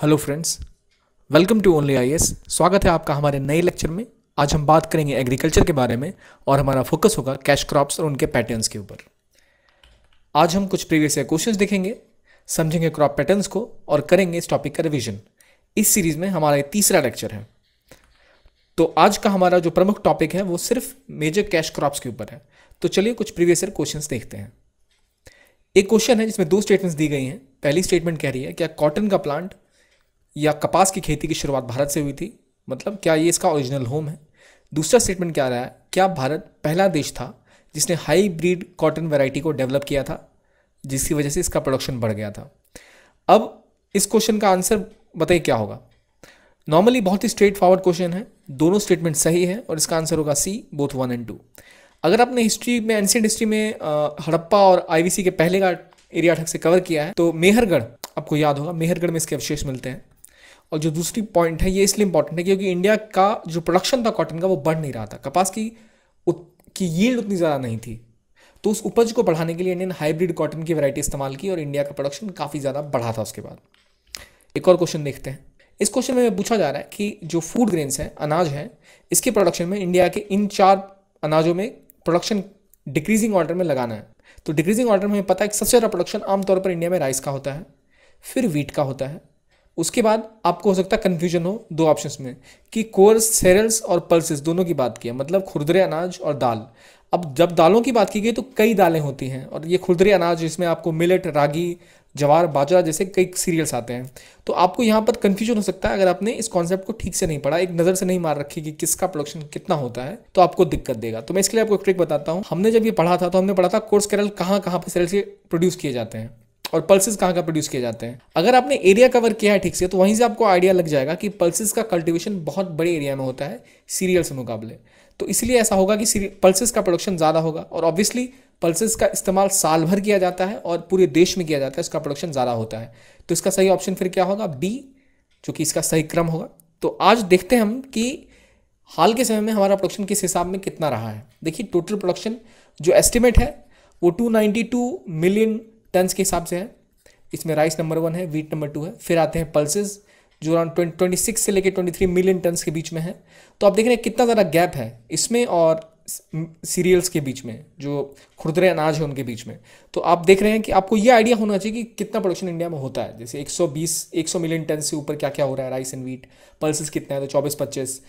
hello friends welcome to only I स्वागत है आपका हमारे नए लेक्चर में आज हम बात करेंगे एग्रीकल्चर के बारे में और हमारा फोकस होगा कैश क्रॉप्स और उनके पैटर्न्स के ऊपर आज हम कुछ प्रीवियस ईयर क्वेश्चंस देखेंगे समझेंगे क्रॉप पैटर्न्स को और करेंगे इस टॉपिक का रिविजन इस सीरीज़ में हमारा तीसरा लेक्चर है तो आज का हमारा जो प्रमुख टॉपिक है वो सिर्फ मेजर कैश क्रॉप्स के ऊपर है तो चलिए कुछ प्रीवियस ईयर क्वेश्चन देखते हैं एक क्वेश्चन है जिसमें दो स्टेटमेंट्स दी गई हैं पहली स्टेटमेंट कह रही है क्या कॉटन का प्लांट या कपास की खेती की शुरुआत भारत से हुई थी मतलब क्या ये इसका ओरिजिनल होम है दूसरा स्टेटमेंट क्या रहा है क्या भारत पहला देश था जिसने हाई ब्रीड कॉटन वैरायटी को डेवलप किया था जिसकी वजह से इसका प्रोडक्शन बढ़ गया था अब इस क्वेश्चन का आंसर बताइए क्या होगा नॉर्मली बहुत ही स्ट्रेट फॉरवर्ड क्वेश्चन है दोनों स्टेटमेंट सही है और इसका आंसर होगा C both one and two अगर आपने हिस्ट्री में एंशियंट हिस्ट्री में हड़प्पा और आईवीसी के पहले का एरिया ठग से कवर किया है तो मेहरगढ़ आपको याद होगा मेहरगढ़ में इसके अवशेष मिलते हैं और जो दूसरी पॉइंट है ये इसलिए इंपॉर्टेंट है क्योंकि इंडिया का जो प्रोडक्शन था कॉटन का वो बढ़ नहीं रहा था कपास की उत, की यील्ड उतनी ज़्यादा नहीं थी तो उस उपज को बढ़ाने के लिए इंडियन हाइब्रिड कॉटन की वैरायटी इस्तेमाल की और इंडिया का प्रोडक्शन काफ़ी ज़्यादा बढ़ा था उसके बाद एक और क्वेश्चन देखते हैं इस क्वेश्चन में पूछा जा रहा है कि जो फूड ग्रेन्स हैं अनाज हैं इसके प्रोडक्शन में इंडिया के इन चार अनाजों में प्रोडक्शन डिक्रीजिंग ऑर्डर में लगाना है तो डिक्रीजिंग ऑर्डर में हमें पता है कि सबसे ज़्यादा प्रोडक्शन आमतौर पर इंडिया में राइस का होता है फिर वीट का होता है उसके बाद आपको हो सकता है कन्फ्यूजन हो दो ऑप्शन में कि कोर्स सेरल्स और पल्सेस दोनों की बात की है मतलब खुरदरे अनाज और दाल अब जब दालों की बात की गई तो कई दालें होती हैं और ये खुरदरे अनाज जिसमें आपको मिलेट रागी जवार बाजरा जैसे कई सीरियल्स आते हैं तो आपको यहाँ पर कन्फ्यूजन हो सकता है अगर आपने इस कॉन्सेप्ट को ठीक से नहीं पढ़ा एक नज़र से नहीं मार रखी कि किसका प्रोडक्शन कितना होता है तो आपको दिक्कत देगा तो मैं इसके लिए आपको एक ट्रिक बताता हूँ हमने जब ये पढ़ा था तो हमने पढ़ा था कोर्स केरल कहाँ कहाँ पर से प्रोड्यूस किए जाते हैं और पल्सेस कहाँ का प्रोड्यूस किए जाते हैं अगर आपने एरिया कवर किया है ठीक से तो वहीं से आपको आइडिया लग जाएगा कि पल्सेस का कल्टीवेशन बहुत बड़े एरिया में होता है सीरियल्स के मुकाबले तो इसलिए ऐसा होगा कि पल्सेस का प्रोडक्शन ज़्यादा होगा और ऑब्वियसली पल्सेस का इस्तेमाल साल भर किया जाता है और पूरे देश में किया जाता है उसका प्रोडक्शन ज़्यादा होता है तो इसका सही ऑप्शन फिर क्या होगा बी जो कि इसका सही क्रम होगा तो आज देखते हैं हम कि हाल के समय में हमारा प्रोडक्शन किस हिसाब में कितना रहा है देखिए टोटल प्रोडक्शन जो एस्टिमेट है वो 292 मिलियन टन्स के हिसाब से है इसमें राइस नंबर वन है वीट नंबर टू है फिर आते हैं पल्सेज जो अराउंड ट्वेंटी सिक्स से लेकर ट्वेंटी थ्री मिलियन टन्स के बीच में है तो आप देख रहे हैं कितना ज़्यादा गैप है इसमें और सीरियल्स के बीच में जो खुदरे अनाज है उनके बीच में तो आप देख रहे हैं कि आपको ये आइडिया होना चाहिए कि कितना प्रोडक्शन इंडिया में होता है जैसे 120 100 मिलियन टन से ऊपर क्या क्या हो रहा है राइस एंड वीट पल्सेस कितना है तो चौबीस पच्चीस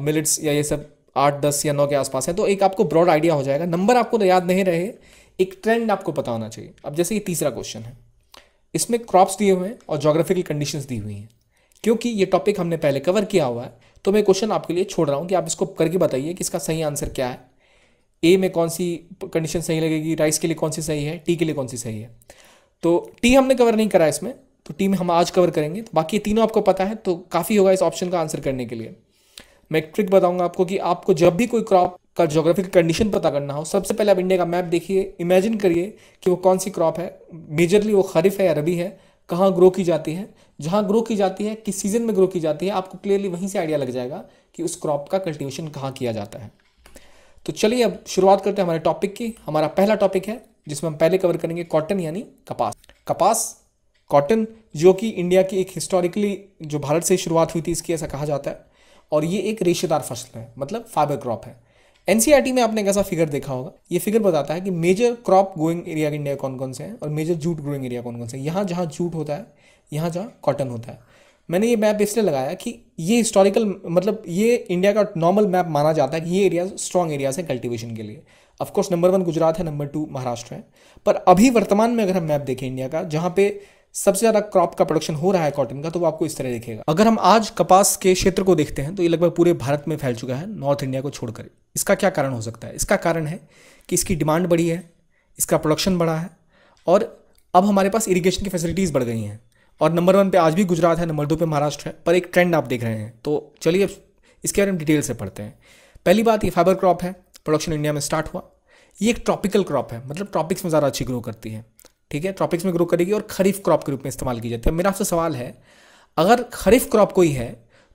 मिलिट्स या ये सब आठ दस या नौ के आसपास है तो एक आपको ब्रॉड आइडिया हो जाएगा नंबर आपको तो याद नहीं रहे एक ट्रेंड आपको पता होना चाहिए अब जैसे ये तीसरा क्वेश्चन है इसमें क्रॉप्स दिए हुए हैं और जोग्राफिकल कंडीशंस दी हुई हैं क्योंकि ये टॉपिक हमने पहले कवर किया हुआ है तो मैं क्वेश्चन आपके लिए छोड़ रहा हूँ कि आप इसको करके बताइए कि इसका सही आंसर क्या है ए में कौन सी कंडीशन सही लगेगी राइस के लिए कौन सी सही है टी के लिए कौन सी सही है तो टी हमने कवर नहीं करा इसमें तो टी में हम आज कवर करेंगे तो बाकी तीनों आपको पता है तो काफ़ी होगा इस ऑप्शन का आंसर करने के लिए मैं एक ट्रिक बताऊंगा आपको कि आपको जब भी कोई क्रॉप का जोग्राफिकल कंडीशन पता करना हो सबसे पहले आप इंडिया का मैप देखिए इमेजिन करिए कि वो कौन सी क्रॉप है मेजरली वो खरीफ है या रबी है कहाँ ग्रो की जाती है जहाँ ग्रो की जाती है किस सीज़न में ग्रो की जाती है आपको क्लियरली वहीं से आइडिया लग जाएगा कि उस क्रॉप का कल्टीवेशन कहाँ किया जाता है तो चलिए अब शुरुआत करते हैं हमारे टॉपिक की हमारा पहला टॉपिक है जिसमें हम पहले कवर करेंगे कॉटन यानी कपास कपास कॉटन जो कि इंडिया की एक हिस्टोरिकली जो भारत से शुरुआत हुई थी इसकी ऐसा कहा जाता है और ये एक रेशेदार फसल है मतलब फाइबर क्रॉप है एनसीईआरटी e में आपने एक ऐसा फिगर देखा होगा ये फिगर बताता है कि major crop growing area India कौन कौन से हैं और मेजर जूट ग्रोइंग एरिया कौन कौन से हैं यहाँ जहाँ जूट होता है यहाँ जहाँ कॉटन होता है मैंने ये मैप इसलिए लगाया कि ये हिस्टोरिकल मतलब ये इंडिया का नॉर्मल मैप माना जाता है कि ये एरिया स्ट्रॉन्ग एरियाज हैं कल्टिवेशन के लिए ऑफकोर्स नंबर वन गुजरात है नंबर टू महाराष्ट्र है पर अभी वर्तमान में अगर हम मैप देखें इंडिया का जहाँ पे सबसे ज़्यादा क्रॉप का प्रोडक्शन हो रहा है कॉटन का तो वो आपको इस तरह दिखेगा अगर हम आज कपास के क्षेत्र को देखते हैं तो ये लगभग पूरे भारत में फैल चुका है नॉर्थ इंडिया को छोड़कर इसका क्या कारण हो सकता है इसका कारण है कि इसकी डिमांड बढ़ी है इसका प्रोडक्शन बढ़ा है और अब हमारे पास इरीगेशन की फैसिलिटीज़ बढ़ गई हैं और नंबर वन पे आज भी गुजरात है नंबर दो पे महाराष्ट्र है पर एक ट्रेंड आप देख रहे हैं तो चलिए इसके बारे में डिटेल से पढ़ते हैं पहली बात ये फाइबर क्रॉप है प्रोडक्शन इंडिया में स्टार्ट हुआ ये एक ट्रॉपिकल क्रॉप है मतलब ट्रॉपिक्स में ज़्यादा अच्छी ग्रो करती है ठीक है ट्रॉपिक्स में ग्रो करेगी और खरीफ क्रॉप के रूप में इस्तेमाल की जाती है मेरा आपसे सवाल है अगर खरीफ क्रॉप कोई है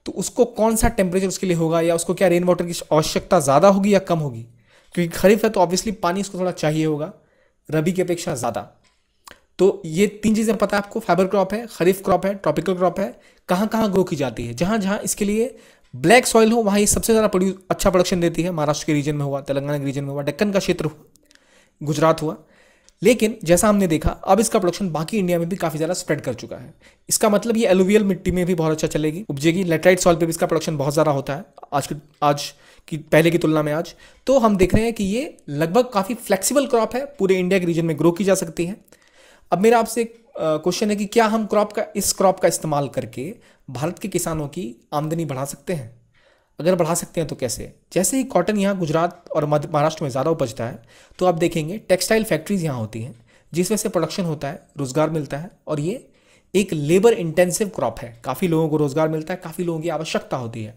तो उसको कौन सा टेम्परेचर उसके लिए होगा या उसको क्या रेन वाटर की आवश्यकता ज़्यादा होगी या कम होगी क्योंकि खरीफ है तो ऑब्वियसली पानी उसको थोड़ा चाहिए होगा रबी की अपेक्षा ज़्यादा तो ये तीन चीज़ें पता है आपको फाइबर क्रॉप है खरीफ क्रॉप है ट्रॉपिकल क्रॉप है कहाँ कहाँ ग्रो की जाती है जहाँ जहाँ इसके लिए ब्लैक सॉइल हो वहाँ ये सबसे ज़्यादा प्रोड्यूस अच्छा प्रोडक्शन देती है महाराष्ट्र के रीजन में हुआ तेलंगाना के रीजन में हुआ डक्कन का क्षेत्र हुआ गुजरात हुआ लेकिन जैसा हमने देखा अब इसका प्रोडक्शन बाकी इंडिया में भी काफी ज्यादा स्प्रेड कर चुका है इसका मतलब ये एलुवियल मिट्टी में भी बहुत अच्छा चलेगी उपजेगी लेटराइट सॉइल पे भी इसका प्रोडक्शन बहुत ज्यादा होता है आज की आज की पहले की तुलना में आज तो हम देख रहे हैं कि ये लगभग काफी फ्लेक्सिबल क्रॉप है पूरे इंडिया के रीजन में ग्रो की जा सकती है अब मेरा आपसे क्वेश्चन है कि क्या हम क्रॉप का इस क्रॉप का इस्तेमाल करके भारत के किसानों की आमदनी बढ़ा सकते हैं अगर बढ़ा सकते हैं तो कैसे जैसे ही कॉटन यहाँ गुजरात और महाराष्ट्र में ज़्यादा उपजता है तो आप देखेंगे टेक्सटाइल फैक्ट्रीज यहाँ होती हैं जिसमें से प्रोडक्शन होता है रोज़गार मिलता है और ये एक लेबर इंटेंसिव क्रॉप है काफ़ी लोगों को रोज़गार मिलता है काफ़ी लोगों की आवश्यकता होती है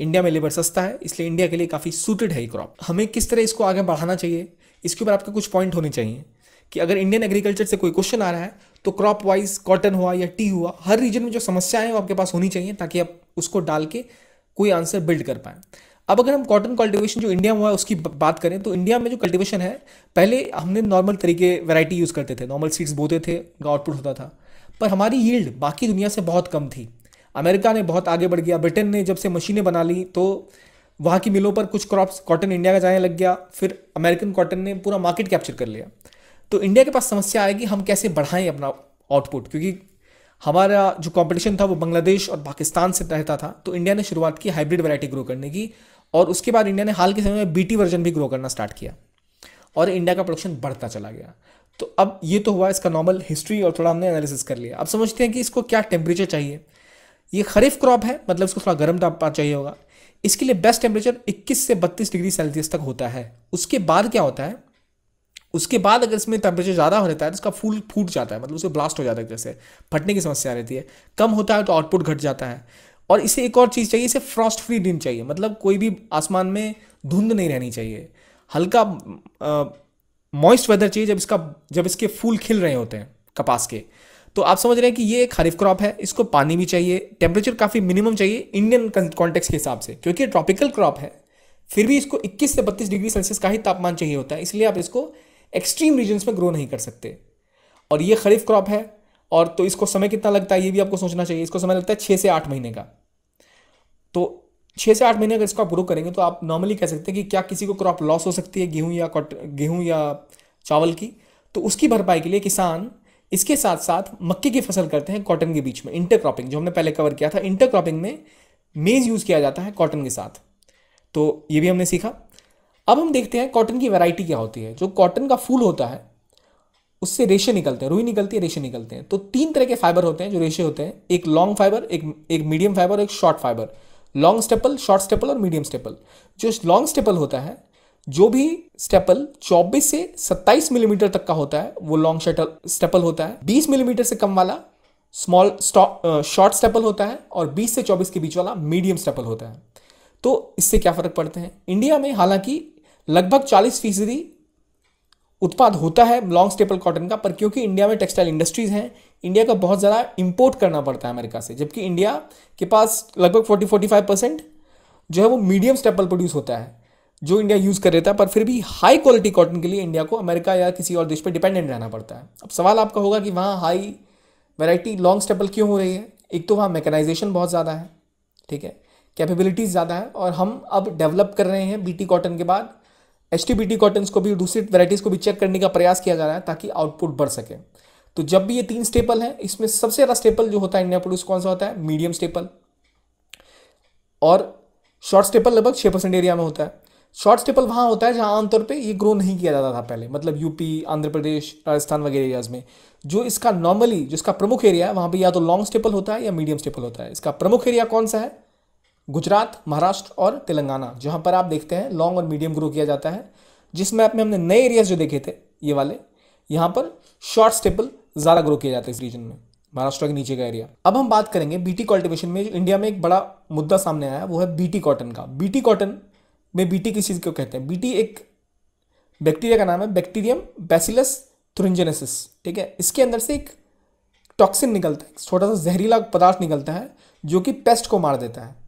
इंडिया में लेबर सस्ता है इसलिए इंडिया के लिए काफ़ी सूटेड है ये क्रॉप हमें किस तरह इसको आगे बढ़ाना चाहिए इसके ऊपर आपके कुछ पॉइंट होने चाहिए कि अगर इंडियन एग्रीकल्चर से कोई क्वेश्चन आ रहा है तो क्रॉप वाइज कॉटन हुआ या टी हुआ हर रीजन में जो समस्याएं हैं वो आपके पास होनी चाहिए ताकि आप उसको डाल के कोई आंसर बिल्ड कर पाए अब अगर हम कॉटन कल्टीवेशन जो इंडिया में हुआ है उसकी बात करें तो इंडिया में जो कल्टीवेशन है पहले हमने नॉर्मल तरीके वैरायटी यूज़ करते थे नॉर्मल सीड्स बोते थे उनका आउटपुट होता था पर हमारी यील्ड बाकी दुनिया से बहुत कम थी अमेरिका ने बहुत आगे बढ़ गया ब्रिटेन ने जब से मशीनें बना ली तो वहाँ की मिलों पर कुछ क्रॉप्स कॉटन इंडिया का जाने लग गया फिर अमेरिकन कॉटन ने पूरा मार्केट कैप्चर कर लिया तो इंडिया के पास समस्या आएगी हम कैसे बढ़ाएं अपना आउटपुट क्योंकि हमारा जो कंपटीशन था वो बांग्लादेश और पाकिस्तान से रहता था तो इंडिया ने शुरुआत की हाइब्रिड वैरायटी ग्रो करने की और उसके बाद इंडिया ने हाल के समय में बीटी वर्जन भी ग्रो करना स्टार्ट किया और इंडिया का प्रोडक्शन बढ़ता चला गया तो अब ये तो हुआ इसका नॉर्मल हिस्ट्री और थोड़ा हमने एनालिसिस कर लिया अब समझते हैं कि इसको क्या टेम्परेचर चाहिए ये खरीफ क्रॉप है मतलब इसको थोड़ा गर्म तापमान चाहिए होगा इसके लिए बेस्ट टेम्परेचर 21 से 32 डिग्री सेल्सियस तक होता है उसके बाद क्या होता है उसके बाद अगर इसमें टेम्परेचर ज़्यादा हो रहता है तो इसका फूल फूट जाता है मतलब उसे ब्लास्ट हो जाता है जैसे फटने की समस्या रहती है कम होता है तो आउटपुट घट जाता है और इसे एक और चीज़ चाहिए इसे फ्रॉस्ट फ्री दिन चाहिए मतलब कोई भी आसमान में धुंध नहीं रहनी चाहिए हल्का मॉइस्ट वेदर चाहिए जब इसका जब इसके फूल खिल रहे होते हैं कपास के तो आप समझ रहे हैं कि ये एक खरीफ क्रॉप है इसको पानी भी चाहिए टेम्परेचर काफ़ी मिनिमम चाहिए इंडियन कॉन्टेक्स्ट के हिसाब से क्योंकि ट्रॉपिकल क्रॉप है फिर भी इसको 21 से 32 डिग्री सेल्सियस का ही तापमान चाहिए होता है इसलिए आप इसको एक्सट्रीम रीजन्स में ग्रो नहीं कर सकते और ये खरीफ क्रॉप है और तो इसको समय कितना लगता है ये भी आपको सोचना चाहिए इसको समय लगता है छः से आठ महीने का तो छः से आठ महीने अगर इसको आप ग्रो करेंगे तो आप नॉर्मली कह सकते हैं कि क्या किसी को क्रॉप लॉस हो सकती है गेहूँ या गेहूँ या चावल की तो उसकी भरपाई के लिए किसान इसके साथ साथ मक्के की फसल करते हैं कॉटन के बीच में इंटर क्रॉपिंग जो हमने पहले कवर किया था इंटर क्रॉपिंग में मेज़ यूज़ किया जाता है कॉटन के साथ तो ये भी हमने सीखा अब हम देखते हैं कॉटन की वैरायटी क्या होती है जो कॉटन का फूल होता है उससे रेशे निकलते हैं रुई निकलती है रेशे निकलते हैं तो तीन तरह के फाइबर होते हैं जो रेशे होते हैं एक लॉन्ग फाइबर एक एक मीडियम फाइबर एक short fibre long staple short staple और मीडियम स्टेपल जो लॉन्ग स्टेपल होता है जो भी स्टेपल 24 से 27 मिलीमीटर तक का होता है वो लॉन्ग शटल स्टेपल होता है 20 मिलीमीटर से कम वाला स्मॉल शॉर्ट स्टेपल होता है और 20 से 24 के बीच वाला मीडियम स्टेपल होता है तो इससे क्या फर्क पड़ते हैं इंडिया में हालांकि लगभग 40 फीसदी उत्पाद होता है लॉन्ग स्टेपल कॉटन का पर क्योंकि इंडिया में टेक्सटाइल इंडस्ट्रीज हैं इंडिया का बहुत ज़्यादा इंपोर्ट करना पड़ता है अमेरिका से जबकि इंडिया के पास लगभग 40-45 परसेंट जो है वो मीडियम स्टेपल प्रोड्यूस होता है जो इंडिया यूज़ कर रहता है पर फिर भी हाई क्वालिटी कॉटन के लिए इंडिया को अमेरिका या किसी और देश पर डिपेंडेंट रहना पड़ता है अब सवाल आपका होगा कि वहाँ हाई वेराइटी लॉन्ग स्टेपल क्यों हो रही है एक तो वहाँ मैकेनाइजेशन बहुत ज़्यादा है ठीक है कैपेबिलिटीज़ ज़्यादा है और हम अब डेवलप कर रहे हैं बी कॉटन के बाद H T B T cottons को भी दूसरी वेराइटीज़ को भी चेक करने का प्रयास किया जा रहा है ताकि आउटपुट बढ़ सके तो जब भी ये तीन स्टेपल है इसमें सबसे ज़्यादा स्टेपल जो होता है इंडिया प्रोड्यूस कौन सा होता है मीडियम स्टेपल और शॉर्ट स्टेपल लगभग छः परसेंट एरिया में होता है शॉर्ट स्टेपल वहाँ होता है जहाँ आमतौर पर ये ग्रो नहीं किया जाता था पहले मतलब यूपी आंध्र प्रदेश राजस्थान वगैरह एरियाज में जो इसका नॉर्मली जिसका प्रमुख एरिया है वहाँ पर या तो लॉन्ग स्टेपल होता है या मीडियम स्टेपल होता है इसका प्रमुख एरिया कौन सा है गुजरात महाराष्ट्र और तेलंगाना जहाँ पर आप देखते हैं लॉन्ग और मीडियम ग्रो किया जाता है जिस मैप में हमने नए एरियाज जो देखे थे ये वाले यहाँ पर शॉर्ट स्टेपल ज़्यादा ग्रो किया जाता है इस रीजन में महाराष्ट्र के नीचे का एरिया अब हम बात करेंगे बीटी कल्टिवेशन में जो इंडिया में एक बड़ा मुद्दा सामने आया वो है बीटी कॉटन का बीटी कॉटन में बीटी किस चीज़ को कहते हैं बीटी एक बैक्टीरिया का नाम है बैक्टीरियम बेसिलस थ्रुंजेनेसिस ठीक है इसके अंदर से एक टॉक्सिन निकलता है छोटा सा जहरीला पदार्थ निकलता है जो कि पेस्ट को मार देता है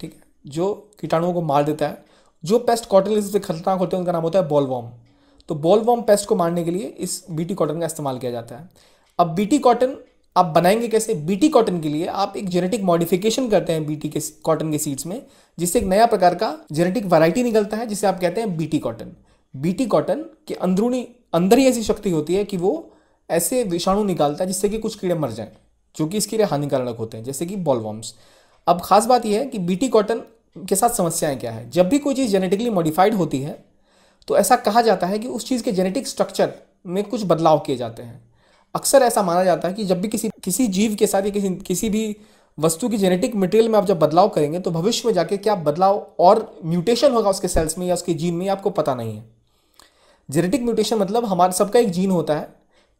ठीक है जो कीटाणुओं को मार देता है जो पेस्ट कॉटन सबसे खतरनाक होते हैं उनका नाम होता है बॉलवॉम तो बॉलवॉम पेस्ट को मारने के लिए इस बीटी कॉटन का इस्तेमाल किया जाता है अब बीटी कॉटन आप बनाएंगे कैसे बीटी कॉटन के लिए आप एक जेनेटिक मॉडिफिकेशन करते हैं बीटी के कॉटन के सीड्स में जिससे एक नया प्रकार का जेनेटिक वैरायटी निकलता है जिसे आप कहते हैं बीटी कॉटन बीटी कॉटन के अंदरूनी अंदर ही ऐसी शक्ति होती है कि वो ऐसे विषाणु निकालता है जिससे कि कुछ कीड़े मर जाएं जो कि इसके लिए हानिकारक होते हैं जैसे कि बॉलवॉम्स अब खास बात यह है कि बीटी कॉटन के साथ समस्याएं क्या है जब भी कोई चीज़ जेनेटिकली मॉडिफाइड होती है तो ऐसा कहा जाता है कि उस चीज़ के जेनेटिक स्ट्रक्चर में कुछ बदलाव किए जाते हैं अक्सर ऐसा माना जाता है कि जब भी किसी किसी जीव के साथ या किसी किसी भी वस्तु की जेनेटिक मटेरियल में आप जब बदलाव करेंगे तो भविष्य में जाके क्या बदलाव और म्यूटेशन होगा उसके सेल्स में या उसके जीन में आपको पता नहीं है जेनेटिक म्यूटेशन मतलब हमारे सबका एक जीन होता है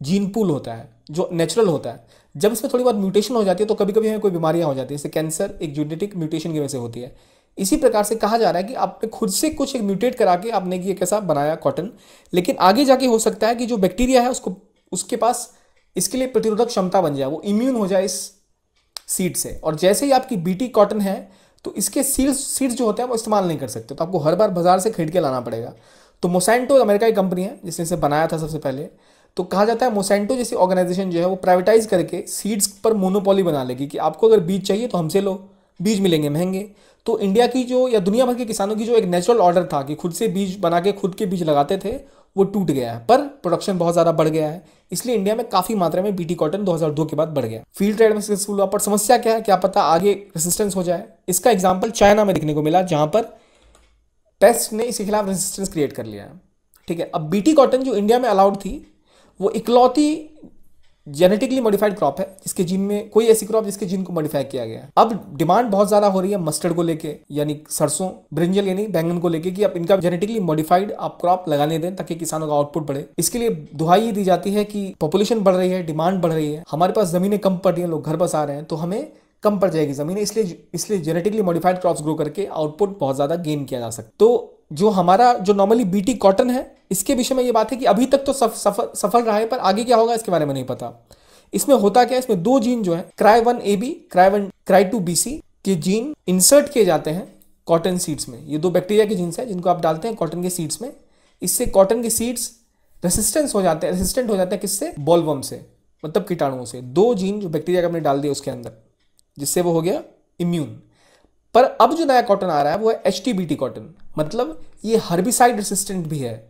जीन पूल होता है जो नेचुरल होता है जब इसमें थोड़ी बहुत म्यूटेशन हो जाती है तो कभी कभी हमें कोई बीमारियां हो जाती है जैसे कैंसर एक जूनेटिक म्यूटेशन की वजह से होती है इसी प्रकार से कहा जा रहा है कि आपने खुद से कुछ एक म्यूटेट करा के आपने ये कैसा बनाया कॉटन लेकिन आगे जाके हो सकता है कि जो बैक्टीरिया है उसको उसके पास इसके लिए प्रतिरोधक क्षमता बन जाए वो इम्यून हो जाए इस सीड से और जैसे ही आपकी बीटी कॉटन है तो इसके सीड्स सीड्स जो होते हैं वो इस्तेमाल नहीं कर सकते तो आपको हर बार बाजार से खरीद के लाना पड़ेगा तो मोसेंटो अमेरिका की कंपनी है जिसने इसे बनाया था सबसे पहले तो कहा जाता है मोसेंटो जैसी ऑर्गेनाइजेशन जो है वो प्राइवेटाइज करके सीड्स पर मोनोपोली बना लेगी कि आपको अगर बीज चाहिए तो हमसे लो बीज मिलेंगे महंगे तो इंडिया की जो या दुनिया भर के किसानों की जो एक नेचुरल ऑर्डर था कि खुद से बीज बना के खुद के बीज लगाते थे वो टूट गया है पर प्रोडक्शन बहुत ज़्यादा बढ़ गया है इसलिए इंडिया में काफ़ी मात्रा में बीटी कॉटन 2002 के बाद बढ़ गया फील्ड ट्रेड में सक्सेसफुल हुआ पर समस्या क्या है क्या पता आगे रेसिस्टेंस हो जाए इसका एग्जाम्पल चाइना में देखने को मिला जहाँ पर पेस्ट ने इसके खिलाफ रेसिस्टेंस क्रिएट कर लिया है ठीक है अब बीटी कॉटन जो इंडिया में अलाउड थी वो इकलौती जेनेटिकली मॉडिफाइड क्रॉप है जिसके जीन में कोई ऐसी क्रॉप जिसके जीन को मॉडिफाई किया गया है अब डिमांड बहुत ज्यादा हो रही है मस्टर्ड को लेके यानी सरसों ब्रिंजल यानी बैंगन को लेके कि आप इनका जेनेटिकली मॉडिफाइड आप क्रॉप लगाने दें ताकि किसानों का आउटपुट बढ़े इसके लिए दुहाई ये दी जाती है कि पॉपुलेशन बढ़ रही है डिमांड बढ़ रही है हमारे पास जमीनें कम पड़ रही है लोग घर बस आ रहे हैं तो हमें कम पड़ जाएगी ज़मीन इसलिए इसलिए जेनेटिकली मॉडिफाइड क्रॉप्स ग्रो करके आउटपुट बहुत ज़्यादा गेन किया जा सकता तो जो हमारा जो नॉर्मली बीटी कॉटन है इसके विषय में ये बात है कि अभी तक तो सफ, सफल सफल रहा है पर आगे क्या होगा इसके बारे में नहीं पता इसमें होता क्या है इसमें दो जीन जो है cry one A B cry one cry two B C के जीन इंसर्ट किए जाते हैं कॉटन सीड्स में ये दो बैक्टीरिया के जीन्स हैं जिनको आप डालते हैं कॉटन के सीड्स में इससे कॉटन के सीड्स रेसिस्टेंस हो जाते हैं रेसिस्टेंट हो जाते हैं किससे बॉलवम से मतलब कीटाणुओं से दो जीन जो बैक्टीरिया का हमने डाल दिया उसके अंदर जिससे वो हो गया इम्यून पर अब जो नया कॉटन आ रहा है वो है एच टी कॉटन मतलब ये हर्बिसाइड रेसिस्टेंट भी है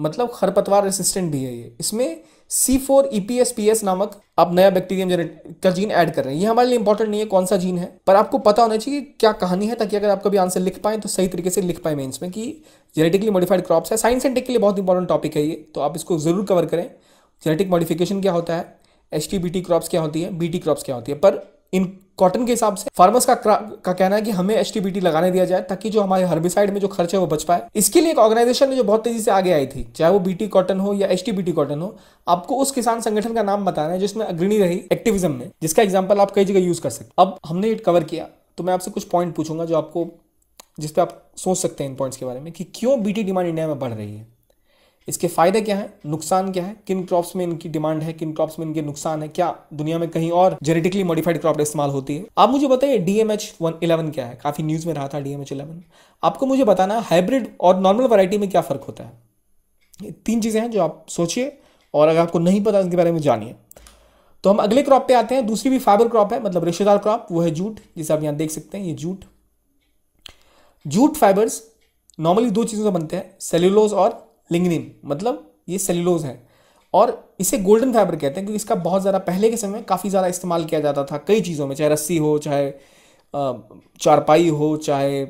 मतलब खरपतवार रेसिस्टेंट भी है ये इसमें C four E P S P S नामक आप नया बैक्टीरियम जनरेट का जीन ऐड कर रहे हैं ये हमारे लिए इंपॉर्टेंट नहीं है कौन सा जीन है पर आपको पता होना चाहिए क्या कहानी है ताकि अगर आप कभी आंसर लिख पाएं तो सही तरीके से लिख पाए मेन्स में कि जेनेटिकली मॉडिफाइड क्रॉप्स है साइंस एंड टेक के लिए बहुत इंपॉर्टेंट टॉपिक है ये तो आप इसको जरूर कवर करें जेनेटिक मॉडिफिकेशन क्या होता है H T B T crops क्या होती है बी टी क्रॉप्स क्या होती है पर इन कॉटन के हिसाब से फार्मर्स का का कहना है कि हमें एच लगाने दिया जाए ताकि जो हमारे हर्बिसाइड में जो खर्च है वो बच पाए इसके लिए एक ऑर्गेनाइजेशन जो बहुत तेजी से आगे आई थी चाहे वो बीटी कॉटन हो या एच कॉटन हो आपको उस किसान संगठन का नाम बताना है जिसमें अग्रणी रही एक्टिविज्म में जिसका एग्जाम्पल आप कई जगह यूज कर सकते अब हमने ये कवर किया तो मैं आपसे कुछ पॉइंट पूछूंगा जो आपको जिस पर आप सोच सकते हैं इन पॉइंट्स के बारे में कि क्यों बीटी डिमांड इंडिया में बढ़ रही है इसके फायदे क्या है नुकसान क्या है किन क्रॉप्स में इनकी डिमांड है किन क्रॉप्स में इनके नुकसान है क्या दुनिया में कहीं और जेनेटिकली मॉडिफाइड क्रॉप इस्तेमाल होती है आप मुझे बताइए डीएमएच वन इलेवन क्या है काफी न्यूज में रहा था डीएमएच इलेवन आपको मुझे बताना हाइब्रिड और नॉर्मल वराइटी में क्या फर्क होता है तीन चीजें हैं जो आप सोचिए और अगर आपको नहीं पता उनके बारे में जानिए तो हम अगले क्रॉप पे आते हैं दूसरी भी फाइबर क्रॉप है मतलब रिश्तेदार क्रॉप वो है जूट जिसे आप यहाँ देख सकते हैं ये जूट जूट फाइबर्स नॉर्मली दो चीज़ों से बनते हैं सेल्यूलोज और लिंगनिन मतलब ये सेल्यूलोज है और इसे गोल्डन फाइबर कहते हैं क्योंकि इसका बहुत ज़्यादा पहले के समय में काफ़ी ज़्यादा इस्तेमाल किया जाता था कई चीज़ों में चाहे रस्सी हो चाहे चारपाई हो चाहे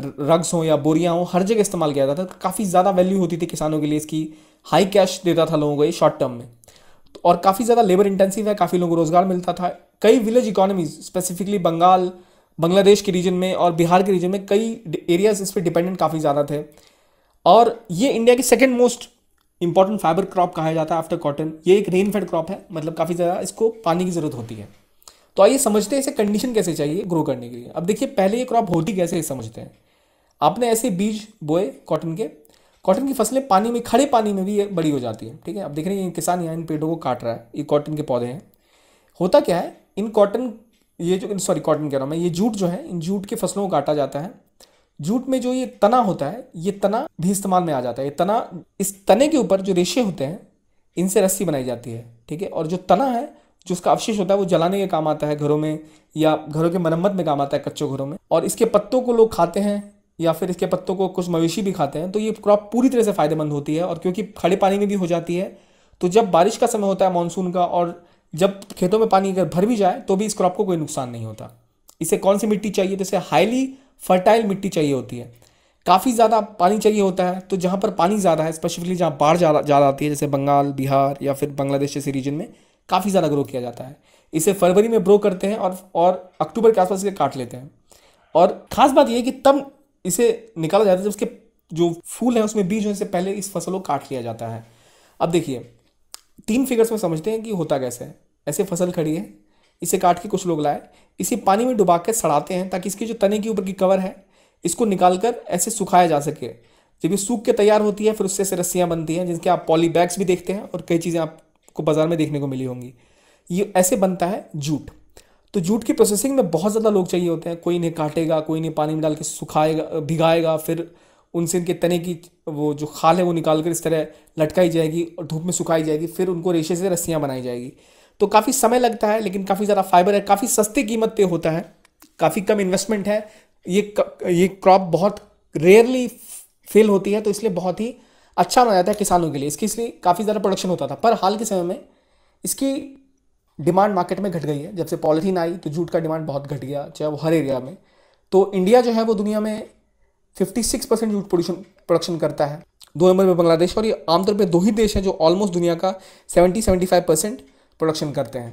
रग्स हो या बोरियाँ हो हर जगह इस्तेमाल किया जाता था काफ़ी ज़्यादा वैल्यू होती थी किसानों के लिए इसकी हाई कैश देता था लोगों को ये शॉर्ट टर्म में तो और काफ़ी ज़्यादा लेबर इंटेंसिव है काफ़ी लोगों को रोज़गार मिलता था कई village economies specifically Bengal Bangladesh के रीजन में और बिहार के रीजन में कई एरियाज इस पर डिपेंडेंट काफ़ी ज़्यादा थे और ये इंडिया की second most important fibre crop कहा जाता है आफ्टर कॉटन ये एक रेन फेड क्रॉप है मतलब काफ़ी ज़्यादा इसको पानी की ज़रूरत होती है तो आइए समझते हैं इसे कंडीशन कैसे चाहिए ग्रो करने के लिए अब देखिए पहले ये क्रॉप होती कैसे है समझते हैं आपने ऐसे बीज बोए कॉटन के कॉटन की फसलें पानी में खड़े पानी में भी ये बड़ी हो जाती है ठीक है अब देख रहे हैं किसान यहाँ इन पेड़ों को काट रहा है ये कॉटन के पौधे हैं होता क्या है इन कॉटन ये जो सॉरी कॉटन कह रहा हूँ मैं ये जूट जो है इन जूट की फसलों को काटा जाता है जूट में जो ये तना होता है ये तना भी इस्तेमाल में आ जाता है ये तना इस तने के ऊपर जो रेशे होते हैं इनसे रस्सी बनाई जाती है ठीक है और जो तना है जो उसका अवशेष होता है वो जलाने के काम आता है घरों में या घरों के मरम्मत में काम आता है कच्चों घरों में और इसके पत्तों को लोग खाते हैं या फिर इसके पत्तों को कुछ मवेशी भी खाते हैं तो ये क्रॉप पूरी तरह से फ़ायदेमंद होती है और क्योंकि खड़े पानी में भी हो जाती है तो जब बारिश का समय होता है मानसून का और जब खेतों में पानी अगर भर भी जाए तो भी इस क्रॉप को कोई नुकसान नहीं होता इसे कौन सी मिट्टी चाहिए तो इसे हाईली फर्टाइल मिट्टी चाहिए होती है काफ़ी ज़्यादा पानी चाहिए होता है तो जहाँ पर पानी ज़्यादा है स्पेसिफिकली जहाँ बाढ़ ज़्यादा आती है जैसे बंगाल बिहार या फिर बांग्लादेश जैसे रीजन में काफ़ी ज़्यादा ग्रो किया जाता है इसे फरवरी में ग्रो करते हैं और और अक्टूबर के आसपास इसे काट लेते हैं और ख़ास बात यह है कि तब इसे निकाला जाता है जब उसके जो फूल हैं उसमें बीज होने से पहले इस फसल को काट लिया जाता है अब देखिए तीन फिगर्स में समझते हैं कि होता कैसे है ऐसे फसल खड़ी है इसे काट के कुछ लोग लाए इसे पानी में डुबा कर सड़ाते हैं ताकि इसकी जो तने के ऊपर की कवर है इसको निकाल कर ऐसे सुखाया जा सके जब ये सूख के तैयार होती है फिर उससे ऐसे रस्सियाँ बनती हैं जिनके आप पॉली बैग्स भी देखते हैं और कई चीज़ें आपको बाज़ार में देखने को मिली होंगी ये ऐसे बनता है जूट तो जूट की प्रोसेसिंग में बहुत ज़्यादा लोग चाहिए होते हैं कोई इन्हें काटेगा कोई इन्हें पानी में डाल के सुखाएगा भिगाएगा फिर उनसे इनके तने की वो जो खाल है वो निकाल कर इस तरह लटकाई जाएगी और धूप में सुखाई जाएगी फिर उनको रेशे से रस्सियाँ बनाई जाएगी तो काफ़ी समय लगता है लेकिन काफ़ी ज़्यादा फाइबर है काफ़ी सस्ती कीमत पे होता है काफ़ी कम इन्वेस्टमेंट है ये ये क्रॉप बहुत रेयरली फेल होती है तो इसलिए बहुत ही अच्छा माना जाता है किसानों के लिए इसकी इसलिए काफ़ी ज़्यादा प्रोडक्शन होता था पर हाल के समय में इसकी डिमांड मार्केट में घट गई है जब से पॉलिथीन आई तो जूट का डिमांड बहुत घट गया चाहे वो हर एरिया में तो इंडिया जो है वो दुनिया में 56 परसेंट जूट प्रोड्यूशन प्रोडक्शन करता है दो नंबर में बांग्लादेश और ये आमतौर पर दो ही देश हैं जो ऑलमोस्ट दुनिया का 70-75 परसेंट प्रोडक्शन करते हैं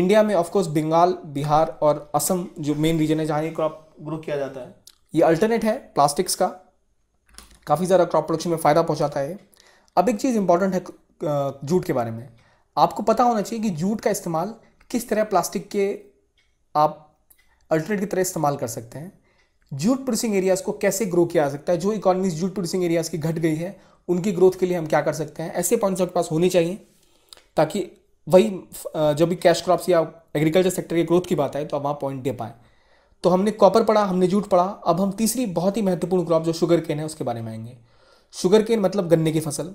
इंडिया में ऑफकोर्स बंगाल बिहार और असम जो मेन रीजन है जहाँ ये क्रॉप ग्रो किया जाता है ये अल्टरनेट है प्लास्टिक्स का काफ़ी ज़्यादा क्रॉप प्रोडक्शन में फ़ायदा पहुँचाता है अब एक चीज़ इंपॉर्टेंट है जूट के बारे में आपको पता होना चाहिए कि जूट का इस्तेमाल किस तरह प्लास्टिक के आप अल्टरनेट की तरह इस्तेमाल कर सकते हैं जूट प्रोड्यूसिंग एरियाज़ को कैसे ग्रो किया जा सकता है जो इकोनॉमीज जूट प्रोड्यूसिंग एरियाज़ की घट गई है उनकी ग्रोथ के लिए हम क्या कर सकते हैं ऐसे पॉइंट्स आपके पास होने चाहिए ताकि वही जब भी कैश क्रॉप्स या एग्रीकल्चर सेक्टर की ग्रोथ की बात आए तो आप वहाँ पॉइंट दे पाएँ तो हमने कॉपर पढ़ा हमने जूट पढ़ा अब हम तीसरी बहुत ही महत्वपूर्ण क्रॉप जो शुगर केन है उसके बारे में आएंगे शुगर केन मतलब गन्ने की फसल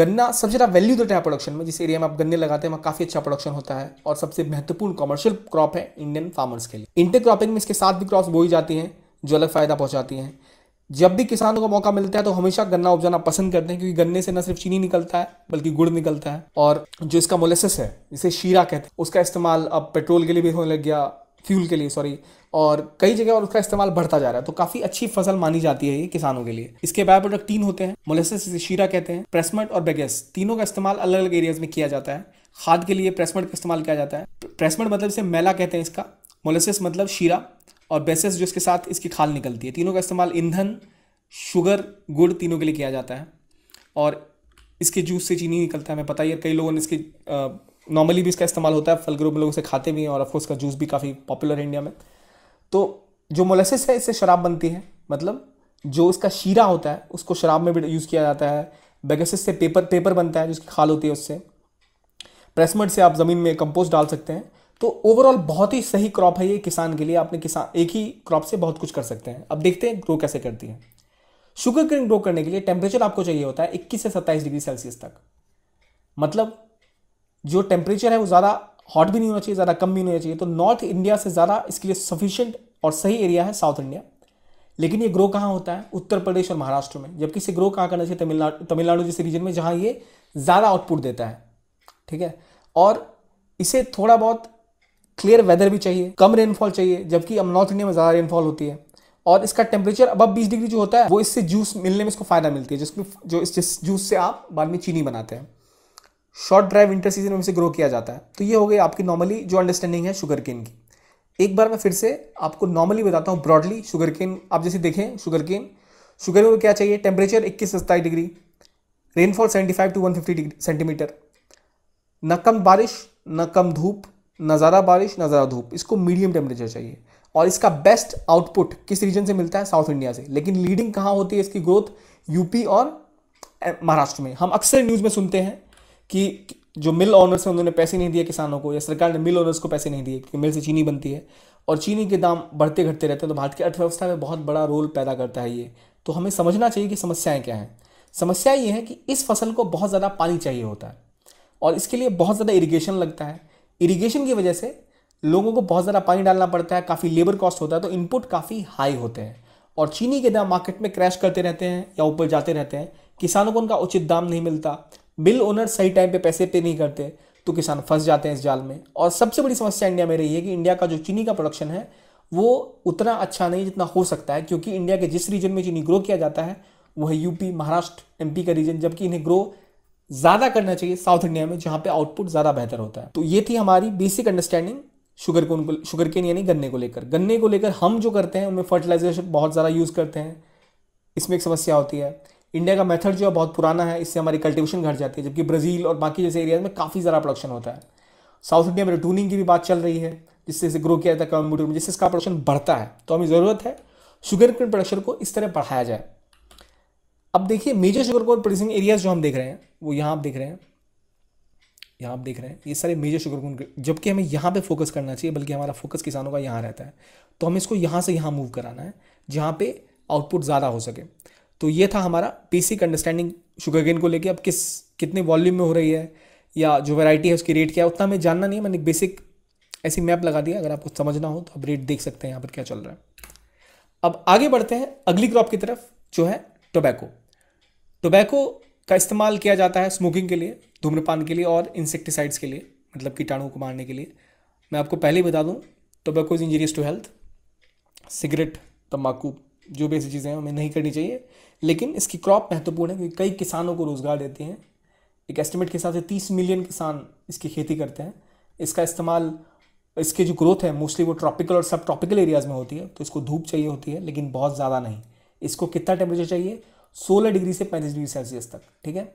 गन्ना सबसे ज़्यादा वैल्यू देता है प्रोडक्शन में जिस एरिया में आप गन्ने लगाते हैं वहाँ काफ़ी अच्छा प्रोडक्शन होता है और सबसे महत्वपूर्ण कॉमर्शियल क्रॉप है इंडियन फार्मर्स के लिए इंटर क्रॉपिंग में इसके साथ भी क्रॉप्स बोई जाती हैं जो अलग फ़ायदा पहुँचाती हैं जब भी किसानों को मौका मिलता है तो हमेशा गन्ना उपजाना पसंद करते हैं क्योंकि गन्ने से न सिर्फ चीनी निकलता है बल्कि गुड़ निकलता है और जो इसका मोलेसिस है इसे शीरा कहते हैं उसका इस्तेमाल अब पेट्रोल के लिए भी होने लग गया फ्यूल के लिए सॉरी और कई जगह और उसका इस्तेमाल बढ़ता जा रहा है तो काफी अच्छी फसल मानी जाती है ये किसानों के लिए इसके बाय प्रोडक्ट तीन होते हैं मोलेसिस शीरा कहते हैं प्रेसमट और बेगेस तीनों का इस्तेमाल अलग अलग एरियाज में किया जाता है खाद के लिए प्रेसमट का इस्तेमाल किया जाता है प्रेसमट मतलब इसे मेला कहते हैं इसका मोलेसिस मतलब शीरा और बेसिस जो इसके साथ इसकी खाल निकलती है तीनों का इस्तेमाल ईंधन शुगर गुड़ तीनों के लिए किया जाता है और इसके जूस से चीनी निकलता है हमें पता ही है कई लोगों ने इसके नॉर्मली भी इसका इस्तेमाल होता है फल ग्रुप में लोग इसे खाते भी हैं और अफकोर्स इसका जूस भी काफ़ी पॉपुलर है इंडिया में तो जो मोलेसिस है इससे शराब बनती है मतलब जो इसका शीरा होता है उसको शराब में भी यूज़ किया जाता है बेगसिस से पेपर पेपर बनता है जिसकी खाल होती है उससे प्रेसमट से आप ज़मीन में कंपोस्ट डाल सकते हैं तो ओवरऑल बहुत ही सही क्रॉप है ये किसान के लिए आपने किसान एक ही क्रॉप से बहुत कुछ कर सकते हैं अब देखते हैं ग्रो कैसे करती है शुगर क्रीन ग्रो करने के लिए टेम्परेचर आपको चाहिए होता है 21 से 27 डिग्री सेल्सियस तक मतलब जो टेम्परेचर है वो ज़्यादा हॉट भी नहीं होना चाहिए ज़्यादा कम भी नहीं होना चाहिए तो नॉर्थ इंडिया से ज़्यादा इसके लिए सफिशियंट और सही एरिया है साउथ इंडिया लेकिन ये ग्रो कहाँ होता है उत्तर प्रदेश और महाराष्ट्र में जबकि इसे ग्रो कहाँ करना चाहिए तमिलनाडु तमिलनाडु जैसे रीजन में जहाँ ये ज़्यादा आउटपुट देता है ठीक है और इसे थोड़ा बहुत क्लियर वेदर भी चाहिए कम रेनफॉल चाहिए जबकि अब नॉर्थ इंडिया में ज़्यादा रेनफॉल होती है और इसका टेम्परेचर अब बीस डिग्री जो होता है वो इससे जूस मिलने में इसको फ़ायदा मिलती है जिसमें जो इस जिस जूस से आप बाद में चीनी बनाते हैं शॉर्ट ड्राइव विंटर सीजन में इसे ग्रो किया जाता है तो ये हो गई आपकी नॉर्मली जो अंडरस्टैंडिंग है शुगर केन की एक बार मैं फिर से आपको नॉर्मली बताता हूँ ब्रॉडली शुगर केन आप जैसे देखें शुगर केन शुगर को क्या चाहिए टेम्परेचर इक्कीस सत्ताईस degree rainfall seventy five to one fifty degree centimetre न कम बारिश न कम धूप नज़ारा बारिश नज़ारा धूप इसको मीडियम टेम्परेचर चाहिए और इसका बेस्ट आउटपुट किस रीजन से मिलता है साउथ इंडिया से लेकिन लीडिंग कहाँ होती है इसकी ग्रोथ यूपी और महाराष्ट्र में हम अक्सर न्यूज़ में सुनते हैं कि जो मिल ऑनर्स हैं उन्होंने पैसे नहीं दिए किसानों को या सरकार ने मिल ऑनर्स को पैसे नहीं दिए क्योंकि मिल से चीनी बनती है और चीनी के दाम बढ़ते घटते रहते हैं तो भारत की अर्थव्यवस्था में बहुत बड़ा रोल पैदा करता है ये तो हमें समझना चाहिए कि समस्याएं क्या हैं समस्या ये है कि इस फसल को बहुत ज़्यादा पानी चाहिए होता है और इसके लिए बहुत ज़्यादा इरीगेशन लगता है इरिगेशन की वजह से लोगों को बहुत ज़्यादा पानी डालना पड़ता है काफ़ी लेबर कॉस्ट होता है तो इनपुट काफ़ी हाई होते हैं और चीनी के दाम मार्केट में क्रैश करते रहते हैं या ऊपर जाते रहते हैं किसानों को उनका उचित दाम नहीं मिलता बिल ओनर सही टाइम पे पैसे पे नहीं करते तो किसान फंस जाते हैं इस जाल में और सबसे बड़ी समस्या इंडिया में रही है कि इंडिया का जो चीनी का प्रोडक्शन है वो उतना अच्छा नहीं जितना हो सकता है क्योंकि इंडिया के जिस रीजन में चीनी ग्रो किया जाता है वह यूपी महाराष्ट्र एमपी का रीजन जबकि इन्हें ग्रो ज़्यादा करना चाहिए साउथ इंडिया में जहाँ पे आउटपुट ज़्यादा बेहतर होता है तो ये थी हमारी बेसिक अंडरस्टैंडिंग शुगर कोन को शुगर केन यानी गन्ने को लेकर गन्ने को लेकर हम जो करते हैं उनमें फर्टिलाइजेशन बहुत ज़्यादा यूज़ करते हैं इसमें एक समस्या होती है इंडिया का मेथड जो है बहुत पुराना है इससे हमारी कल्टिवेशन घट जाती है जबकि ब्राज़ील और बाकी जैसे एरियाज में काफ़ी ज़्यादा प्रोडक्शन होता है साउथ इंडिया में रिटूनिंग की भी बात चल रही है जिससे इसे ग्रो किया जाता है कम्यूटर में जिससे इसका प्रोडक्शन बढ़ता है तो हमें ज़रूरत है शुगर केन प्रोडक्शन को इस तरह बढ़ाया जाए अब देखिए major sugar corn producing areas जो हम देख रहे हैं वो यहाँ आप देख रहे हैं यहाँ आप देख रहे हैं ये सारे मेजर शुगर कॉर्न जबकि हमें यहाँ पे फोकस करना चाहिए बल्कि हमारा फोकस किसानों का यहाँ रहता है तो हमें इसको यहाँ से यहाँ मूव कराना है जहाँ पे आउटपुट ज़्यादा हो सके तो ये था हमारा बेसिक अंडरस्टैंडिंग शुगर केन को लेकर अब किस कितने वॉल्यूम में हो रही है या जो वैरायटी है उसकी रेट क्या है उतना हमें जानना नहीं है मैंने बेसिक ऐसी मैप लगा दिया अगर आपको समझना हो तो आप रेट देख सकते हैं यहाँ पर क्या चल रहा है अब आगे बढ़ते हैं अगली क्रॉप की तरफ जो है टोबैको टोबैको का इस्तेमाल किया जाता है स्मोकिंग के लिए धूम्रपान के लिए और इंसेक्टिसाइड्स के लिए मतलब कीटाणु को मारने के लिए मैं आपको पहले ही बता दूँ tobacco is injurious to health cigarette तम्बाकू जो भी ऐसी चीज़ें हैं हमें नहीं करनी चाहिए लेकिन इसकी क्रॉप महत्वपूर्ण है क्योंकि कई किसानों को रोज़गार देती हैं एक एस्टिमेट के हिसाब से तीस मिलियन किसान इसकी खेती करते हैं इसका इस्तेमाल इसकी जो ग्रोथ है मोस्टली वो ट्रॉपिकल और सब ट्रॉपिकल एरियाज़ में होती है तो इसको धूप चाहिए होती है लेकिन बहुत ज़्यादा नहीं इसको कितना टेम्परेचर चाहिए सोलह डिग्री से पैंतीस डिग्री सेल्सियस तक ठीक है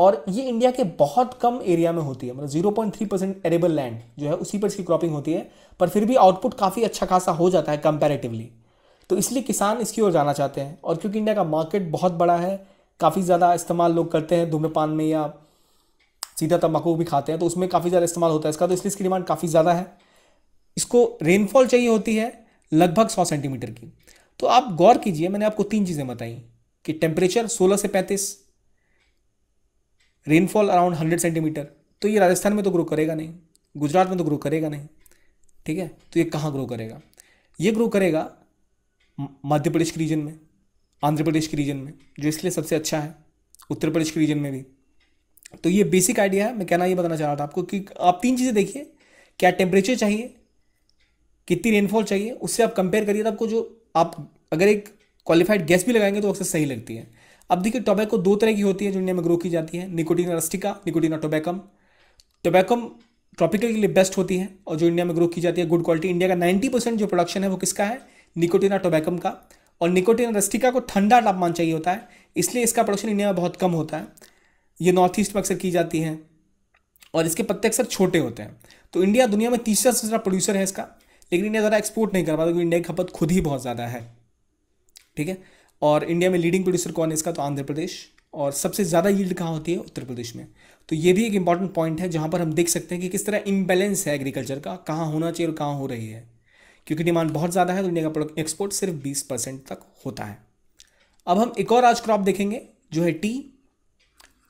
और ये इंडिया के बहुत कम एरिया में होती है मतलब zero point three percent arable land जो है उसी पर इसकी क्रॉपिंग होती है पर फिर भी आउटपुट काफ़ी अच्छा खासा हो जाता है कंपेरेटिवली तो इसलिए किसान इसकी ओर जाना चाहते हैं और क्योंकि इंडिया का मार्केट बहुत बड़ा है काफ़ी ज़्यादा इस्तेमाल लोग करते हैं धूम्रपान में या सीधा तम्बाकू भी खाते हैं तो उसमें काफ़ी ज़्यादा इस्तेमाल होता है इसका तो इसलिए इसकी डिमांड काफ़ी ज़्यादा है इसको रेनफॉल चाहिए होती है लगभग सौ सेंटीमीटर की तो आप गौर कीजिए मैंने आपको तीन चीज़ें बताई कि टेम्परेचर 16 से 35 रेनफॉल अराउंड 100 सेंटीमीटर तो ये राजस्थान में तो ग्रो करेगा नहीं गुजरात में तो ग्रो करेगा नहीं ठीक है तो ये कहाँ ग्रो करेगा ये ग्रो करेगा मध्य प्रदेश के रीजन में आंध्र प्रदेश के रीजन में जो इसलिए सबसे अच्छा है उत्तर प्रदेश के रीजन में भी तो ये बेसिक आइडिया है मैं कहना ये बताना चाह रहा था आपको कि आप तीन चीज़ें देखिए क्या टेम्परेचर चाहिए कितनी रेनफॉल चाहिए उससे आप कंपेयर करिए तो आपको जो आप अगर एक क्वालिफाइड गैस भी लगाएंगे तो अक्सर सही लगती है अब देखिए टोबैको दो तरह की होती है जो इंडिया में ग्रो की जाती है Nicotiana rustica Nicotiana tabacum tabacum tropical के लिए बेस्ट होती है और जो इंडिया में ग्रो की जाती है गुड क्वालिटी इंडिया का नाइन्टी परसेंट जो प्रोडक्शन है वो किसका है निकोटीना टोबैकम का और निकोटीना रस्टिका को ठंडा तापमान चाहिए होता है इसलिए इसका प्रोडक्शन इंडिया में बहुत कम होता है ये नॉर्थ ईस्ट में अक्सर की जाती है और इसके पत्ते अक्सर छोटे होते हैं तो इंडिया दुनिया में तीसरा तीसरा प्रोड्यूसर है इसका लेकिन इंडिया ज़्यादा एक्सपोर्ट नहीं कर पाता क्योंकि इंडिया की खपत खुद ही बहुत ज़्यादा है ठीक है और इंडिया में लीडिंग प्रोड्यूसर कौन है इसका तो आंध्र प्रदेश और सबसे ज़्यादा यील्ड कहाँ होती है उत्तर प्रदेश में तो ये भी एक इंपॉर्टेंट पॉइंट है जहाँ पर हम देख सकते हैं कि किस तरह इम्बैलेंस है एग्रीकल्चर का कहाँ होना चाहिए और कहाँ हो रही है क्योंकि डिमांड बहुत ज़्यादा है तो इंडिया का एक्सपोर्ट सिर्फ बीस परसेंट तक होता है अब हम एक और आज क्रॉप देखेंगे जो है टी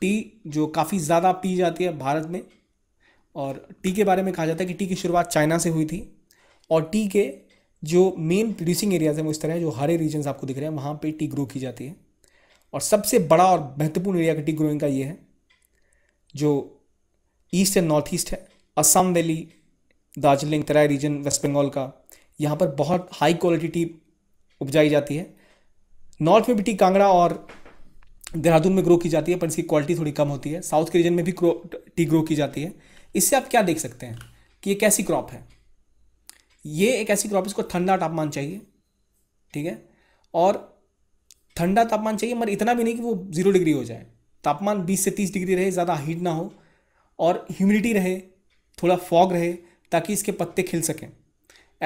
टी जो काफ़ी ज़्यादा पी जाती है भारत में और टी के बारे में कहा जाता है कि टी की शुरुआत चाइना से हुई थी और टी के जो मेन प्रोड्यूसिंग एरियाज हैं वो इस तरह है जो हरे रीजन आपको दिख रहे हैं वहाँ पे टी ग्रो की जाती है और सबसे बड़ा और महत्वपूर्ण एरिया का टी ग्रोइंग का ये है जो ईस्ट एंड नॉर्थ ईस्ट है Assam valley Darjeeling Terai region west Bengal का यहाँ पर बहुत हाई क्वालिटी टी उपजाई जाती है नॉर्थ में भी टी कांगड़ा और देहरादून में ग्रो की जाती है पर इसकी क्वालिटी थोड़ी कम होती है साउथ के रीजन में भी टी ग्रो की जाती है इससे आप क्या देख सकते हैं कि ये कैसी क्रॉप है ये एक ऐसी क्रॉप इसको ठंडा तापमान चाहिए ठीक है और ठंडा तापमान चाहिए मगर इतना भी नहीं कि वो जीरो डिग्री हो जाए तापमान बीस से तीस डिग्री रहे ज़्यादा हीट ना हो और ह्यूमिडिटी रहे थोड़ा फॉग रहे ताकि इसके पत्ते खिल सकें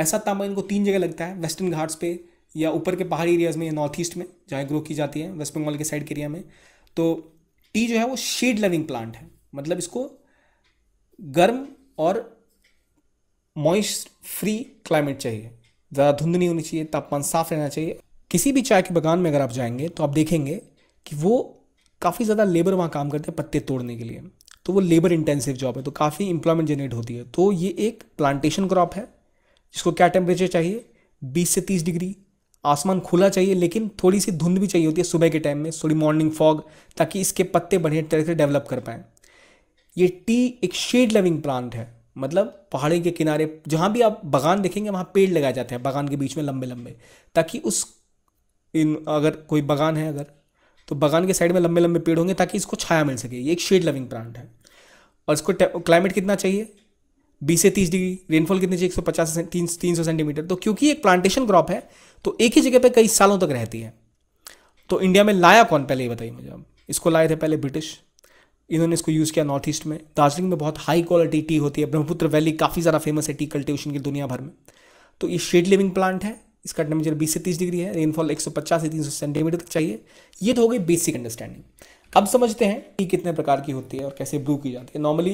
ऐसा तापमान इनको तीन जगह लगता है वेस्टर्न घाट्स पे या ऊपर के पहाड़ी एरियाज़ में या नॉर्थ ईस्ट में जहाँ ग्रो की जाती है वेस्ट बंगाल के साइड के एरिया में तो टी जो है वो शेड लविंग प्लांट है मतलब इसको गर्म और मॉइस्ट फ्री क्लाइमेट चाहिए ज़्यादा धुंध नहीं होनी चाहिए तापमान साफ रहना चाहिए किसी भी चाय के बगान में अगर आप जाएंगे तो आप देखेंगे कि वो काफ़ी ज़्यादा लेबर वहाँ काम करते हैं पत्ते तोड़ने के लिए तो वो लेबर इंटेंसिव जॉब है तो काफ़ी इंप्लॉयमेंट जनरेट होती है तो ये एक प्लांटेशन क्रॉप है जिसको क्या टेम्परेचर चाहिए 20 से 30 डिग्री आसमान खुला चाहिए लेकिन थोड़ी सी धुंध भी चाहिए होती है सुबह के टाइम में थोड़ी मॉर्निंग फॉग ताकि इसके पत्ते बढ़िया तरह से डेवलप कर पाएँ ये टी एक शेड लविंग प्लांट है मतलब पहाड़ी के किनारे जहाँ भी आप बागान देखेंगे वहाँ पेड़ लगाए जाते हैं बागान के बीच में लंबे लंबे ताकि उस इन अगर कोई बागान है अगर तो बागान के साइड में लंबे लंबे पेड़ होंगे ताकि इसको छाया मिल सके ये एक शेड लविंग प्लांट है और इसको क्लाइमेट कितना चाहिए बीस से तीस डिग्री रेनफॉल कितनी चाहिए एक सौ पचास तीन तीन सौ सेंटीमीटर तो क्योंकि एक प्लांटेशन क्रॉप है तो एक ही जगह पे कई सालों तक रहती है तो इंडिया में लाया कौन पहले ये बताइए मुझे अब इसको लाए थे पहले ब्रिटिश इन्होंने इसको यूज़ किया नॉर्थ ईस्ट में दार्जिलिंग में बहुत हाई क्वालिटी टी होती है ब्रह्मपुत्र वैली काफ़ी ज़्यादा फेमस है टी कल्टिवेशन की दुनिया भर में तो ये शेड लिविंग प्लांट है इसका टेम्परेचर 20 से 30 डिग्री है रेनफॉल 150 से 300 सेंटीमीटर तक चाहिए ये तो हो गई बेसिक अंडरस्टैंडिंग अब समझते हैं टी कितने प्रकार की होती है और कैसे ब्रू की जाती है normally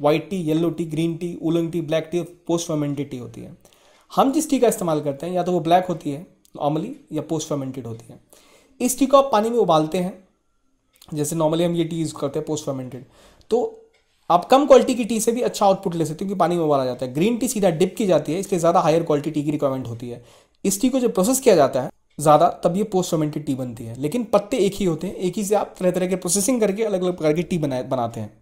white tea yellow tea green tea oolong tea black tea और पोस्ट फर्मेंटेड टी होती है हम जिस टी का इस्तेमाल करते हैं या तो वो ब्लैक होती है नॉर्मली या पोस्ट फर्मेंटेड होती है इस टी को आप पानी में उबालते हैं जैसे नॉर्मली हम ये टी यूज़ करते हैं पोस्ट फर्मेंटेड तो आप कम क्वालिटी की टी से भी अच्छा आउटपुट ले सकते हो क्योंकि पानी में उबाला जाता है ग्रीन टी सीधा डिप की जाती है इसलिए ज़्यादा हायर क्वालिटी टी की रिक्वायरमेंट होती है इस टी को जब प्रोसेस किया जाता है ज़्यादा तब ये पोस्ट फर्मेंटेड टी बनती है लेकिन पत्ते एक ही होते हैं एक ही से आप तरह तरह के प्रोसेसिंग करके अलग अलग प्रकार की टी बनाए बनाते हैं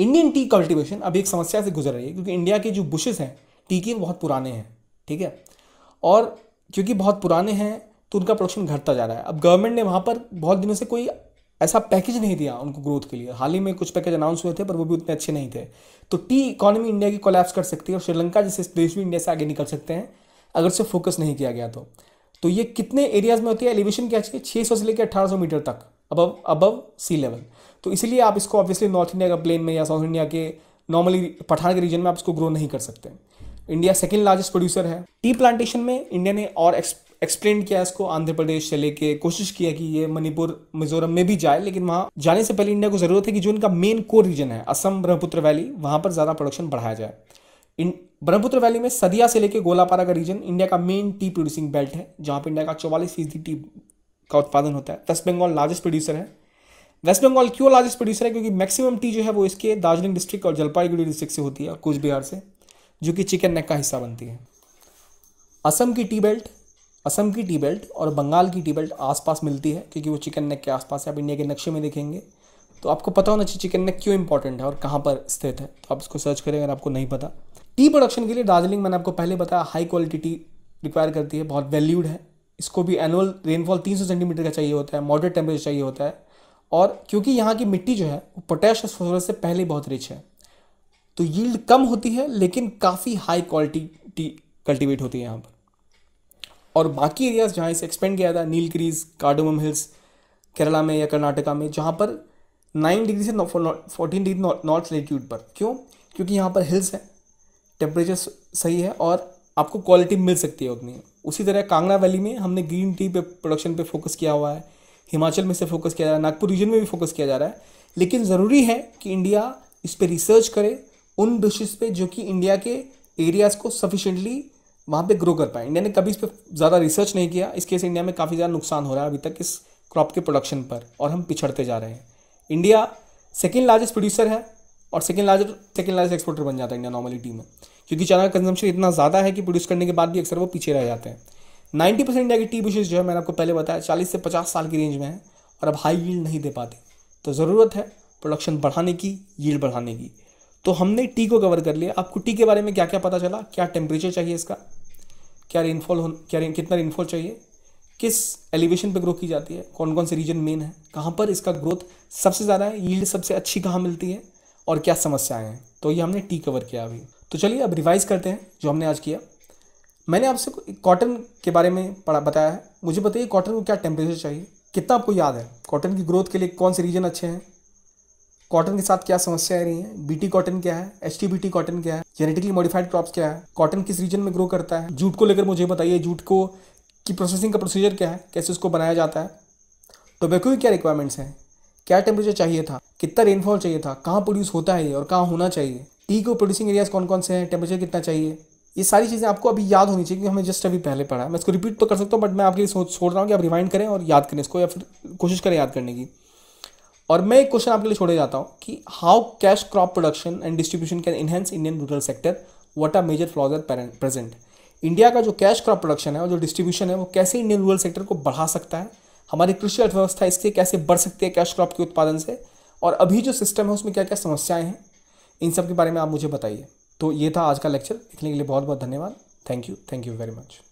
इंडियन टी कल्टीवेशन अभी एक समस्या से गुजर रही है क्योंकि इंडिया के जो बुशेस हैं टी के बहुत पुराने हैं ठीक है और क्योंकि बहुत पुराने हैं तो उनका प्रोडक्शन घटता जा रहा है अब गवर्नमेंट ने वहाँ पर बहुत दिनों से कोई ऐसा पैकेज नहीं दिया उनको ग्रोथ के लिए हाल ही में कुछ पैकेज अनाउंस हुए थे पर वो भी उतने अच्छे नहीं थे तो टी इकोनॉमी इंडिया की कोलैप्स कर सकती है और श्रीलंका जैसे देश भी इंडिया से आगे निकल सकते हैं अगर उसे फोकस नहीं किया गया तो तो ये कितने एरियाज में होती है एलिवेशन क्या चाहिए छः सौ से लेकर अठारह सौ मीटर तक अबव अबव सी लेवल तो इसलिए आप इसको ऑब्वियसली नॉर्थ इंडिया का प्लेन में या साउथ इंडिया के नॉर्मली पठान के रीजन में आप इसको ग्रो नहीं कर सकते India second largest producer tea टी प्लांटेशन में इंडिया ने और एक्स एक्सप्लेन किया इसको आंध्र प्रदेश से लेके कोशिश किया कि ये मणिपुर मिजोरम में भी जाए लेकिन वहां जाने से पहले इंडिया को ज़रूरत है कि जो इनका मेन कोर रीजन है असम ब्रह्मपुत्र वैली वहां पर ज़्यादा प्रोडक्शन बढ़ाया जाए इन ब्रह्मपुत्र वैली में सदिया से लेकर गोलापारा का रीजन इंडिया का मेन टी प्रोड्यूसिंग बेल्ट है जहां पर इंडिया का चौवालीस फीसदी टी का उत्पादन होता है वेस्ट बंगाल लार्जेस्ट प्रोड्यूसर है वेस्ट बंगाल क्यों लार्जेस्ट प्रोड्यूसर है क्योंकि मैक्सिमम टी जो है वो इसके दार्जिलिंग डिस्ट्रिक्ट और जलपाईगुड़ी डिस्ट्रिक्ट से होती है और कुछ बिहार से जो कि चिकन नेक का हिस्सा बनती है असम की टी बेल्ट असम की टी बेल्ट और बंगाल की टी बेल्ट आसपास मिलती है क्योंकि वो चिकन नेक के आसपास है आप इंडिया के नक्शे में देखेंगे तो आपको पता होना चाहिए चिकन नेक क्यों इंपॉर्टेंट है और कहाँ पर स्थित है तो आप इसको सर्च करें अगर आपको नहीं पता टी प्रोडक्शन के लिए दार्जिलिंग मैंने आपको पहले बताया हाई क्वालिटी टी रिक्वायर करती है बहुत वैल्यूड है इसको भी एनुअल रेनफॉल 300 सेंटीमीटर का चाहिए होता है मॉडरेट टेम्परेचर चाहिए होता है और क्योंकि यहाँ की मिट्टी जो है वो पोटैश और से पहले बहुत रिच है तो यील्ड कम होती है लेकिन काफ़ी हाई क्वालिटी टी कल्टिवेट होती है यहाँ पर और बाकी एरियाज़ जहाँ इसे एक्सपेंड किया था नीलगिरीज कार्डोम हिल्स केरला में या कर्नाटका में जहाँ पर नाइन डिग्री से फोर्टीन डिग्री नॉर्थ लेटीट्यूड पर क्यों क्योंकि यहाँ पर हिल्स है टेम्परेचर सही है और आपको क्वालिटी मिल सकती है उतनी उसी तरह कांगड़ा वैली में हमने ग्रीन टी पे प्रोडक्शन पे फोकस किया हुआ है हिमाचल में से फोकस किया जा रहा है नागपुर रीजन में भी फोकस किया जा रहा है लेकिन ज़रूरी है कि इंडिया इस पर रिसर्च करे उन डिशेज पे जो कि इंडिया के एरियाज़ को सफिशेंटली वहाँ पे ग्रो कर पाए इंडिया ने कभी इस पर ज़्यादा रिसर्च नहीं किया इसके से इंडिया में काफ़ी ज़्यादा नुकसान हो रहा है अभी तक इस क्रॉप के प्रोडक्शन पर और हम पिछड़ते जा रहे हैं इंडिया सेकेंड लार्जेस्ट प्रोड्यूसर है और second largest second largest exporter बन जाता है इंडिया नॉर्मली टी में क्योंकि चाइना का कंजम्पशन इतना ज़्यादा है कि प्रोड्यूस करने के बाद भी अक्सर वो पीछे रह जाते हैं नाइन्टी परसेंट इंडिया की टी बुशेज जो है मैंने आपको पहले बताया चालीस से पचास साल की रेंज में है और अब हाई यील्ड नहीं दे पाते तो ज़रूरत है प्रोडक्शन बढ़ाने की यील्ड बढ़ाने की तो हमने टी को कवर कर लिया आपको टी के बारे में क्या क्या पता चला क्या टेम्परेचर चाहिए इसका क्या रेनफॉल हो क्या रेन कितना रेनफॉल चाहिए किस एलिवेशन पे ग्रो की जाती है कौन कौन से रीजन मेन है कहाँ पर इसका ग्रोथ सबसे ज़्यादा है यील्ड सबसे अच्छी कहाँ मिलती है और क्या समस्याएं हैं तो ये हमने टी कवर किया अभी तो चलिए अब रिवाइज़ करते हैं जो हमने आज किया मैंने आपसे कॉटन के बारे में पढ़ा बताया है मुझे बताइए कॉटन को क्या टेम्परेचर चाहिए कितना आपको याद है कॉटन की ग्रोथ के लिए कौन से रीजन अच्छे हैं कॉटन के साथ क्या समस्या आ रही है बीटी कॉटन क्या है एच टी बीटी कॉटन क्या है जेनेटिकली मॉडिफाइड क्रॉप्स क्या है कॉटन किस रीजन में ग्रो करता है जूट को लेकर मुझे बताइए जूट को की प्रोसेसिंग का प्रोसीजर क्या है कैसे उसको बनाया जाता है टोबैको की क्या रिक्वायरमेंट्स हैं क्या टेम्परेचर चाहिए था कितना रेनफॉल चाहिए था कहाँ प्रोड्यूस होता है और कहाँ होना चाहिए टी को प्रोड्यूसिंग एरियाज कौन कौन से हैं टेम्परेचर कितना चाहिए ये सारी चीज़ें आपको अभी याद होनी चाहिए क्योंकि हमें जस्ट अभी पहले पढ़ा है मैं इसको रिपीट तो कर सकता हूँ बट मैं आपके लिए सोच सोच रहा हूँ कि आप रिमाइंड करें और याद करें इसको या फिर कोशिश करें याद करने की और मैं एक क्वेश्चन आपके लिए छोड़े जाता हूँ कि how cash crop production and distribution can enhance Indian rural sector what are major flaws are present India का जो कैश क्रॉप प्रोडक्शन है और जो डिस्ट्रीब्यूशन है वो कैसे इंडियन रूरल सेक्टर को बढ़ा सकता है हमारी कृषि अर्थव्यवस्था इससे कैसे बढ़ सकती है कैश क्रॉप के उत्पादन से और अभी जो सिस्टम है उसमें क्या क्या समस्याएं हैं इन सब के बारे में आप मुझे बताइए तो ये था आज का लेक्चर देखने के लिए बहुत बहुत धन्यवाद thank you thank you very much